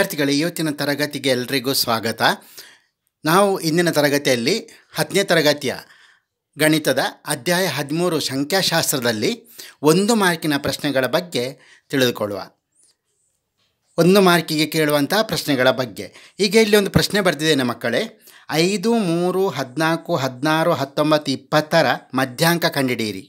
ವಿದ್ಯಾರ್ಥಿಗಳೇ ಇವತ್ತಿನ ತರಗತಿಗೆ ಎಲ್ರಿಗೂ ಸ್ವಾಗತ ನಾವು ಇಂದಿನ ತರಗತಿಯಲ್ಲಿ ಹತ್ತನೇ ತರಗತಿಯ ಗಣಿತದ ಅಧ್ಯಾಯ ಹದಿಮೂರು ಸಂಖ್ಯಾಶಾಸ್ತ್ರದಲ್ಲಿ ಒಂದು ಮಾರ್ಕಿನ ಪ್ರಶ್ನೆಗಳ ಬಗ್ಗೆ ತಿಳಿದುಕೊಳ್ಳುವ ಒಂದು ಮಾರ್ಕಿಗೆ ಕೇಳುವಂತಹ ಪ್ರಶ್ನೆಗಳ ಬಗ್ಗೆ ಈಗ ಇಲ್ಲಿ ಒಂದು ಪ್ರಶ್ನೆ ಬರ್ತಿದ್ದೇನೆ ಮಕ್ಕಳೇ ಐದು ಮೂರು ಹದಿನಾಲ್ಕು ಹದಿನಾರು ಹತ್ತೊಂಬತ್ತು ಇಪ್ಪತ್ತರ ಮಧ್ಯಾಂಕ ಕಂಡಿಡಿಯಿರಿ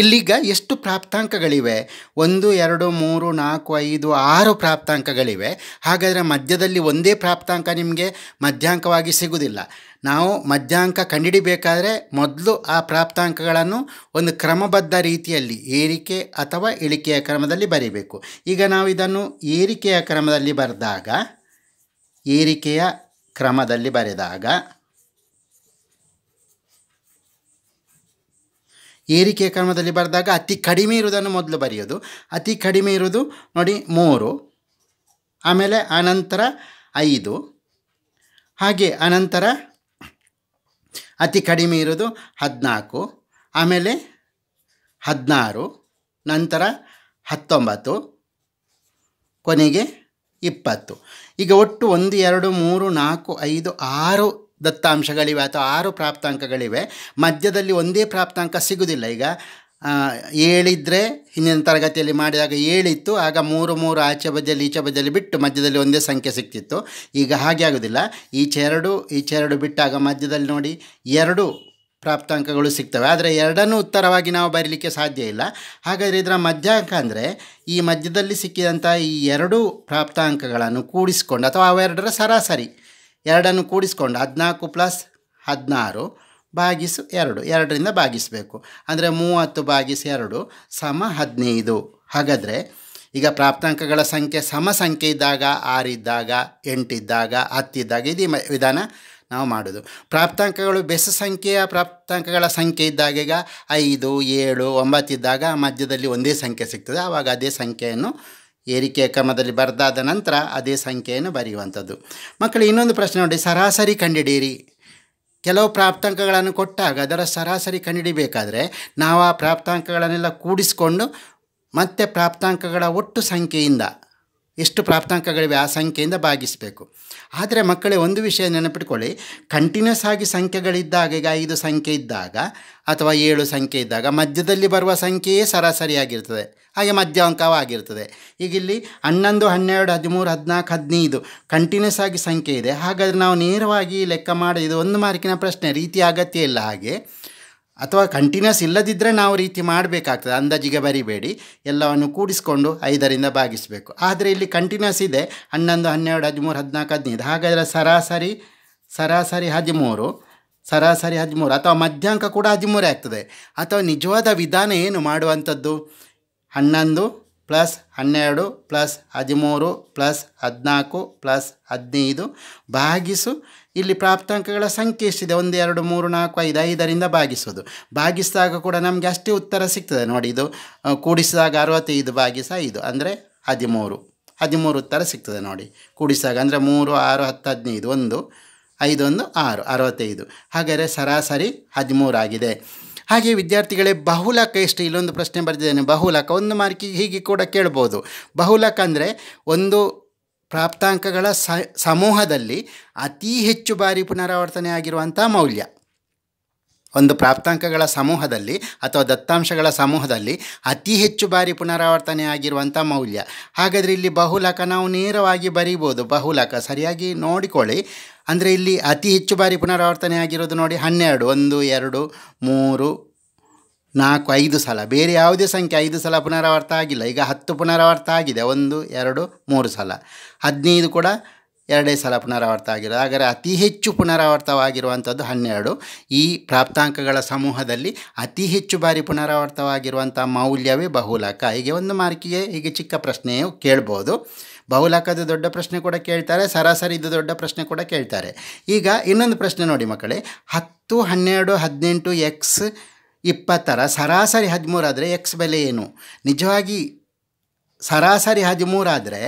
ಇಲ್ಲಿಗ ಎಷ್ಟು ಪ್ರಾಪ್ತಾಂಕಗಳಿವೆ ಒಂದು ಎರಡು ಮೂರು ನಾಲ್ಕು ಐದು ಆರು ಪ್ರಾಪ್ತಾಂಕಗಳಿವೆ ಹಾಗಾದರೆ ಮಧ್ಯದಲ್ಲಿ ಒಂದೇ ಪ್ರಾಪ್ತಾಂಕ ನಿಮಗೆ ಮಧ್ಯಾಂಕವಾಗಿ ಸಿಗುವುದಿಲ್ಲ ನಾವು ಮಧ್ಯಾಂಕ ಕಂಡಿಡಿಬೇಕಾದರೆ ಮೊದಲು ಆ ಪ್ರಾಪ್ತಾಂಕಗಳನ್ನು ಒಂದು ಕ್ರಮಬದ್ಧ ರೀತಿಯಲ್ಲಿ ಏರಿಕೆ ಅಥವಾ ಇಳಿಕೆಯ ಕ್ರಮದಲ್ಲಿ ಬರೀಬೇಕು ಈಗ ನಾವು ಇದನ್ನು ಏರಿಕೆಯ ಕ್ರಮದಲ್ಲಿ ಬರೆದಾಗ ಏರಿಕೆಯ ಕ್ರಮದಲ್ಲಿ ಬರೆದಾಗ ಏರಿಕೆ ಕ್ರಮದಲ್ಲಿ ಬರೆದಾಗ ಅತಿ ಕಡಿಮೆ ಇರುವುದನ್ನು ಮೊದಲು ಬರೆಯೋದು ಅತಿ ಕಡಿಮೆ ಇರುವುದು ನೋಡಿ ಮೂರು ಆಮೇಲೆ ಅನಂತರ ಐದು ಹಾಗೆ ಅನಂತರ ಅತಿ ಕಡಿಮೆ ಇರೋದು ಹದಿನಾಲ್ಕು ಆಮೇಲೆ ಹದಿನಾರು ನಂತರ ಹತ್ತೊಂಬತ್ತು ಕೊನೆಗೆ ಇಪ್ಪತ್ತು ಈಗ ಒಟ್ಟು ಒಂದು ಎರಡು ಮೂರು ನಾಲ್ಕು ಐದು ಆರು ದತ್ತಾಂಶಗಳಿವೆ ಅಥವಾ ಆರು ಪ್ರಾಪ್ತಾಂಕಗಳಿವೆ ಮಧ್ಯದಲ್ಲಿ ಒಂದೇ ಪ್ರಾಪ್ತಾಂಕ ಸಿಗುವುದಿಲ್ಲ ಈಗ ಏಳಿದ್ರೆ ಹಿಂದಿನ ತರಗತಿಯಲ್ಲಿ ಮಾಡಿದಾಗ ಏಳಿತ್ತು ಆಗ ಮೂರು ಮೂರು ಆಚೆ ಬದಿಯಲ್ಲಿ ಈಚೆ ಬದಿಯಲ್ಲಿ ಬಿಟ್ಟು ಮಧ್ಯದಲ್ಲಿ ಒಂದೇ ಸಂಖ್ಯೆ ಸಿಗ್ತಿತ್ತು ಈಗ ಹಾಗೆ ಆಗೋದಿಲ್ಲ ಈಚೆ ಎರಡು ಈಚೆ ಎರಡು ಬಿಟ್ಟಾಗ ಮಧ್ಯದಲ್ಲಿ ನೋಡಿ ಎರಡು ಪ್ರಾಪ್ತಾಂಕಗಳು ಸಿಗ್ತವೆ ಆದರೆ ಎರಡನ್ನೂ ಉತ್ತರವಾಗಿ ನಾವು ಬರೀಲಿಕ್ಕೆ ಸಾಧ್ಯ ಇಲ್ಲ ಹಾಗಾದರೆ ಇದರ ಮಧ್ಯಾಂಕ ಅಂದರೆ ಈ ಮಧ್ಯದಲ್ಲಿ ಸಿಕ್ಕಿದಂಥ ಈ ಎರಡು ಪ್ರಾಪ್ತಾಂಕಗಳನ್ನು ಕೂಡಿಸಿಕೊಂಡು ಅಥವಾ ಅವೆರಡರ ಸರಾಸರಿ ಎರಡನ್ನು ಕೂಡಿಸ್ಕೊಂಡು ಹದಿನಾಲ್ಕು ಪ್ಲಸ್ ಹದಿನಾರು ಭಾಗಿಸು ಎರಡು ಎರಡರಿಂದ ಭಾಗಿಸಬೇಕು ಅಂದರೆ ಮೂವತ್ತು ಭಾಗಿಸಿ ಎರಡು ಸಮ ಹದಿನೈದು ಹಾಗಾದರೆ ಈಗ ಪ್ರಾಪ್ತಾಂಕಗಳ ಸಂಖ್ಯೆ ಸಮ ಸಂಖ್ಯೆ ಇದ್ದಾಗ ಆರಿದ್ದಾಗ ಎಂಟಿದ್ದಾಗ ಹತ್ತಿದ್ದಾಗ ಇದು ವಿಧಾನ ನಾವು ಮಾಡೋದು ಪ್ರಾಪ್ತಾಂಕಗಳು ಬೆಸ ಸಂಖ್ಯೆಯ ಪ್ರಾಪ್ತಾಂಕಗಳ ಸಂಖ್ಯೆ ಇದ್ದಾಗ ಈಗ ಐದು ಏಳು ಒಂಬತ್ತಿದ್ದಾಗ ಮಧ್ಯದಲ್ಲಿ ಒಂದೇ ಸಂಖ್ಯೆ ಸಿಗ್ತದೆ ಆವಾಗ ಅದೇ ಸಂಖ್ಯೆಯನ್ನು ಏರಿಕೆ ಕ್ರಮದಲ್ಲಿ ಬರೆದಾದ ನಂತರ ಅದೇ ಸಂಖ್ಯೆಯನ್ನು ಬರೆಯುವಂಥದ್ದು ಮಕ್ಕಳು ಇನ್ನೊಂದು ಪ್ರಶ್ನೆ ನೋಡಿ ಸರಾಸರಿ ಕಂಡಿಡೀರಿ ಕೆಲವು ಪ್ರಾಪ್ತಾಂಕಗಳನ್ನು ಕೊಟ್ಟಾಗ ಅದರ ಸರಾಸರಿ ಕಂಡಿಡಿಬೇಕಾದರೆ ನಾವು ಆ ಪ್ರಾಪ್ತಾಂಕಗಳನ್ನೆಲ್ಲ ಕೂಡಿಸಿಕೊಂಡು ಮತ್ತೆ ಪ್ರಾಪ್ತಾಂಕಗಳ ಒಟ್ಟು ಸಂಖ್ಯೆಯಿಂದ ಎಷ್ಟು ಪ್ರಾಪ್ತಾಂಕಗಳಿವೆ ಆ ಸಂಖ್ಯೆಯಿಂದ ಭಾಗಿಸಬೇಕು ಆದರೆ ಮಕ್ಕಳೇ ಒಂದು ವಿಷಯ ನೆನಪಿಟ್ಕೊಳ್ಳಿ ಕಂಟಿನ್ಯೂಸ್ ಆಗಿ ಸಂಖ್ಯೆಗಳಿದ್ದಾಗ ಈಗ ಐದು ಸಂಖ್ಯೆ ಇದ್ದಾಗ ಅಥವಾ ಏಳು ಸಂಖ್ಯೆ ಇದ್ದಾಗ ಮಧ್ಯದಲ್ಲಿ ಬರುವ ಸಂಖ್ಯೆಯೇ ಸರಾಸರಿಯಾಗಿರ್ತದೆ ಹಾಗೆ ಮಧ್ಯ ಅಂಕವಾಗಿರ್ತದೆ ಈಗ ಇಲ್ಲಿ ಹನ್ನೊಂದು ಹನ್ನೆರಡು ಹದಿಮೂರು ಹದಿನಾಲ್ಕು ಹದಿನೈದು ಕಂಟಿನ್ಯೂಸ್ ಆಗಿ ಸಂಖ್ಯೆ ಇದೆ ಹಾಗಾದರೆ ನಾವು ನೇರವಾಗಿ ಲೆಕ್ಕ ಮಾಡಿ ಇದು ಒಂದು ಮಾರ್ಕಿನ ಪ್ರಶ್ನೆ ರೀತಿ ಅಗತ್ಯ ಇಲ್ಲ ಹಾಗೆ ಅಥವಾ ಕಂಟಿನ್ಯೂಸ್ ಇಲ್ಲದಿದ್ದರೆ ನಾವು ರೀತಿ ಮಾಡಬೇಕಾಗ್ತದೆ ಅಂದಾಜಿಗೆ ಬರಿಬೇಡಿ ಎಲ್ಲವನ್ನು ಕೂಡಿಸ್ಕೊಂಡು ಐದರಿಂದ ಭಾಗಿಸಬೇಕು ಆದರೆ ಇಲ್ಲಿ ಕಂಟಿನ್ಯೂಸ್ ಇದೆ ಹನ್ನೊಂದು ಹನ್ನೆರಡು ಹದಿಮೂರು ಹದಿನಾಲ್ಕು ಹದಿನೈದು ಹಾಗಾದರೆ ಸರಾಸರಿ ಸರಾಸರಿ ಹದಿಮೂರು ಸರಾಸರಿ ಹದಿಮೂರು ಅಥವಾ ಮಧ್ಯಾಂಕ ಕೂಡ ಹದಿಮೂರೇ ಆಗ್ತದೆ ಅಥವಾ ನಿಜವಾದ ವಿಧಾನ ಏನು ಮಾಡುವಂಥದ್ದು ಹನ್ನೊಂದು ಪ್ಲಸ್ ಹನ್ನೆರಡು ಪ್ಲಸ್ ಹದಿಮೂರು ಪ್ಲಸ್ ಹದಿನಾಲ್ಕು ಪ್ಲಸ್ ಹದಿನೈದು ಭಾಗಿಸು ಇಲ್ಲಿ ಪ್ರಾಪ್ತಾಂಕಗಳ ಸಂಖ್ಯೆ ಎಷ್ಟಿದೆ ಒಂದು ಎರಡು ಮೂರು ನಾಲ್ಕು ಐದು ಐದರಿಂದ ಭಾಗಿಸೋದು ಭಾಗಿಸಿದಾಗ ಕೂಡ ನಮಗೆ ಅಷ್ಟೇ ಉತ್ತರ ಸಿಗ್ತದೆ ನೋಡಿ ಇದು ಕೂಡಿಸಿದಾಗ ಅರವತ್ತೈದು ಭಾಗಿಸ ಐದು ಅಂದರೆ ಹದಿಮೂರು ಹದಿಮೂರು ಉತ್ತರ ಸಿಗ್ತದೆ ನೋಡಿ ಕೂಡಿಸಿದಾಗ ಅಂದರೆ ಮೂರು ಆರು ಹತ್ತು ಹದಿನೈದು ಒಂದು ಐದೊಂದು ಆರು ಅರವತ್ತೈದು ಹಾಗಾದರೆ ಸರಾಸರಿ ಹದಿಮೂರು ಆಗಿದೆ ಹಾಗೆ ವಿದ್ಯಾರ್ಥಿಗಳೇ ಬಹುಲಕ ಎಷ್ಟು ಇಲ್ಲೊಂದು ಪ್ರಶ್ನೆ ಬರೆದಿದ್ದೇನೆ ಬಹುಲಕ ಒಂದು ಮಾರ್ಕಿಗೆ ಹೀಗೆ ಕೂಡ ಕೇಳ್ಬೋದು ಬಹುಲಕ ಅಂದರೆ ಒಂದು ಪ್ರಾಪ್ತಾಂಕಗಳ ಸಮೂಹದಲ್ಲಿ ಅತಿ ಹೆಚ್ಚು ಬಾರಿ ಪುನರಾವರ್ತನೆ ಆಗಿರುವಂಥ ಮೌಲ್ಯ ಒಂದು ಪ್ರಾಪ್ತಾಂಕಗಳ ಸಮೂಹದಲ್ಲಿ ಅಥವಾ ದತ್ತಾಂಶಗಳ ಸಮೂಹದಲ್ಲಿ ಅತಿ ಹೆಚ್ಚು ಬಾರಿ ಪುನರಾವರ್ತನೆ ಆಗಿರುವಂಥ ಮೌಲ್ಯ ಹಾಗಾದರೆ ಇಲ್ಲಿ ಬಹುಲಕ ನಾವು ನೇರವಾಗಿ ಬರೀಬೋದು ಬಹುಲಕ ಸರಿಯಾಗಿ ನೋಡಿಕೊಳ್ಳಿ ಅಂದರೆ ಇಲ್ಲಿ ಅತಿ ಹೆಚ್ಚು ಬಾರಿ ಪುನರಾವರ್ತನೆ ಆಗಿರೋದು ನೋಡಿ ಹನ್ನೆರಡು ಒಂದು ಎರಡು ಮೂರು ನಾಲ್ಕು ಐದು ಸಲ ಬೇರೆ ಯಾವುದೇ ಸಂಖ್ಯೆ ಐದು ಸಲ ಪುನರಾವರ್ತ ಆಗಿಲ್ಲ ಈಗ ಹತ್ತು ಪುನರಾವರ್ತ ಆಗಿದೆ ಒಂದು ಎರಡು ಮೂರು ಸಲ ಹದಿನೈದು ಕೂಡ ಎರಡೇ ಸಲ ಪುನರಾವರ್ತ ಆಗಿರೋದು ಹಾಗಾದರೆ ಅತಿ ಹೆಚ್ಚು ಪುನರಾವರ್ತವಾಗಿರುವಂಥದ್ದು ಹನ್ನೆರಡು ಈ ಪ್ರಾಪ್ತಾಂಕಗಳ ಸಮೂಹದಲ್ಲಿ ಅತಿ ಹೆಚ್ಚು ಬಾರಿ ಪುನರಾವರ್ತವಾಗಿರುವಂಥ ಮೌಲ್ಯವೇ ಬಹುಲಕ ಹೀಗೆ ಒಂದು ಮಾರ್ಕಿಗೆ ಹೀಗೆ ಚಿಕ್ಕ ಪ್ರಶ್ನೆಯು ಕೇಳ್ಬೋದು ಬಹುಲಕದ ದೊಡ್ಡ ಪ್ರಶ್ನೆ ಕೂಡ ಕೇಳ್ತಾರೆ ಇದು ದೊಡ್ಡ ಪ್ರಶ್ನೆ ಕೂಡ ಕೇಳ್ತಾರೆ ಈಗ ಇನ್ನೊಂದು ಪ್ರಶ್ನೆ ನೋಡಿ ಮಕ್ಕಳೇ ಹತ್ತು ಹನ್ನೆರಡು ಹದಿನೆಂಟು ಎಕ್ಸ್ ಇಪ್ಪತ್ತರ ಸರಾಸರಿ ಹದಿಮೂರಾದರೆ ಎಕ್ಸ್ ಬೆಲೆ ಏನು ನಿಜವಾಗಿ ಸರಾಸರಿ ಹದಿಮೂರಾದರೆ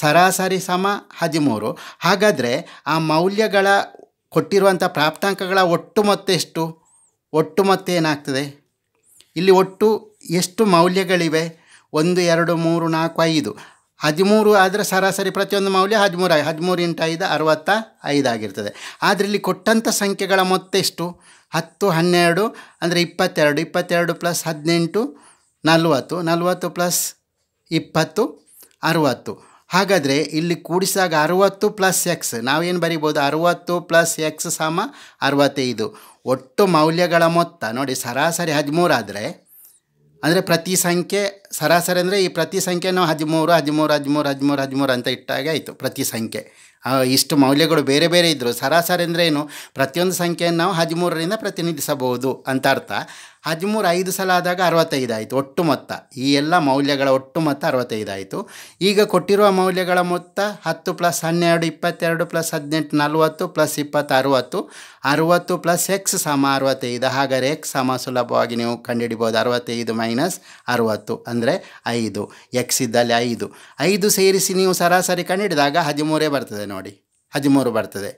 ಸರಾಸರಿ ಸಮ ಹದಿಮೂರು ಹಾಗಾದರೆ ಆ ಮೌಲ್ಯಗಳ ಕೊಟ್ಟಿರುವಂಥ ಪ್ರಾಪ್ತಾಂಕಗಳ ಒಟ್ಟು ಮೊತ್ತ ಎಷ್ಟು ಒಟ್ಟು ಮೊತ್ತ ಏನಾಗ್ತದೆ ಇಲ್ಲಿ ಒಟ್ಟು ಎಷ್ಟು ಮೌಲ್ಯಗಳಿವೆ ಒಂದು ಎರಡು ಮೂರು ನಾಲ್ಕು ಐದು ಹದಿಮೂರು ಆದರೆ ಸರಾಸರಿ ಪ್ರತಿಯೊಂದು ಮೌಲ್ಯ ಹದಿಮೂರು ಹದಿಮೂರು ಇಂಟು ಐದು ಅರವತ್ತ ಐದಾಗಿರ್ತದೆ ಆದರೆ ಇಲ್ಲಿ ಕೊಟ್ಟಂಥ ಸಂಖ್ಯೆಗಳ ಮೊತ್ತ ಎಷ್ಟು ಹತ್ತು ಹನ್ನೆರಡು ಅಂದರೆ ಇಪ್ಪತ್ತೆರಡು ಇಪ್ಪತ್ತೆರಡು ಪ್ಲಸ್ ಹದಿನೆಂಟು ನಲವತ್ತು ನಲವತ್ತು ಪ್ಲಸ್ ಇಪ್ಪತ್ತು ಅರುವತ್ತು ಹಾಗಾದರೆ ಇಲ್ಲಿ ಕೂಡಿಸಿದಾಗ ಅರುವತ್ತು ಪ್ಲಸ್ ಎಕ್ಸ್ ನಾವೇನು ಬರಿಬೋದು ಅರುವತ್ತು ಪ್ಲಸ್ ಎಕ್ಸ್ ಸಮ ಅರವತ್ತೈದು ಒಟ್ಟು ಮೌಲ್ಯಗಳ ಮೊತ್ತ ನೋಡಿ ಸರಾಸರಿ ಹದಿಮೂರಾದರೆ ಅಂದರೆ ಪ್ರತಿ ಸಂಖ್ಯೆ ಸರಾಸರಿ ಅಂದರೆ ಈ ಪ್ರತಿ ಸಂಖ್ಯೆ ನಾವು ಹದಿಮೂರು ಹದಿಮೂರು ಹದಿಮೂರು ಹದಿಮೂರು ಹದಿಮೂರು ಅಂತ ಇಟ್ಟಾಗೆ ಆಯಿತು ಪ್ರತಿ ಸಂಖ್ಯೆ ಇಷ್ಟು ಮೌಲ್ಯಗಳು ಬೇರೆ ಬೇರೆ ಇದ್ದರು ಸರಾಸರಿ ಅಂದರೆ ಏನು ಪ್ರತಿಯೊಂದು ಸಂಖ್ಯೆಯನ್ನು ನಾವು ಹದಿಮೂರರಿಂದ ಪ್ರತಿನಿಧಿಸಬಹುದು ಅಂತ ಅರ್ಥ ಹದಿಮೂರು ಐದು ಸಲ ಆದಾಗ ಅರವತ್ತೈದು ಆಯಿತು ಒಟ್ಟು ಮೊತ್ತ ಈ ಎಲ್ಲ ಮೌಲ್ಯಗಳ ಒಟ್ಟು ಮೊತ್ತ ಅರವತ್ತೈದು ಆಯಿತು ಈಗ ಕೊಟ್ಟಿರುವ ಮೌಲ್ಯಗಳ ಮೊತ್ತ ಹತ್ತು ಪ್ಲಸ್ ಹನ್ನೆರಡು ಇಪ್ಪತ್ತೆರಡು ಪ್ಲಸ್ ಹದಿನೆಂಟು ನಲವತ್ತು ಪ್ಲಸ್ ಇಪ್ಪತ್ತು ಅರುವತ್ತು ಅರುವತ್ತು ಪ್ಲಸ್ ಎಕ್ಸ್ ಸಮ ಅರವತ್ತೈದು ಹಾಗಾದರೆ ಎಕ್ಸ್ ಸಮ ಸುಲಭವಾಗಿ ನೀವು ಕಂಡುಹಿಡಿಬೋದು ಅರವತ್ತೈದು ಮೈನಸ್ ಅರುವತ್ತು ಅಂದರೆ ಅಂದರೆ ಐದು ಎಕ್ಸ್ ಇದ್ದಲ್ಲಿ ಐದು ಐದು ಸೇರಿಸಿ ನೀವು ಸರಾಸರಿ ಕಂಡು ಹಿಡಿದಾಗ ಹದಿಮೂರೇ ಬರ್ತದೆ ನೋಡಿ ಹದಿಮೂರು ಬರ್ತದೆ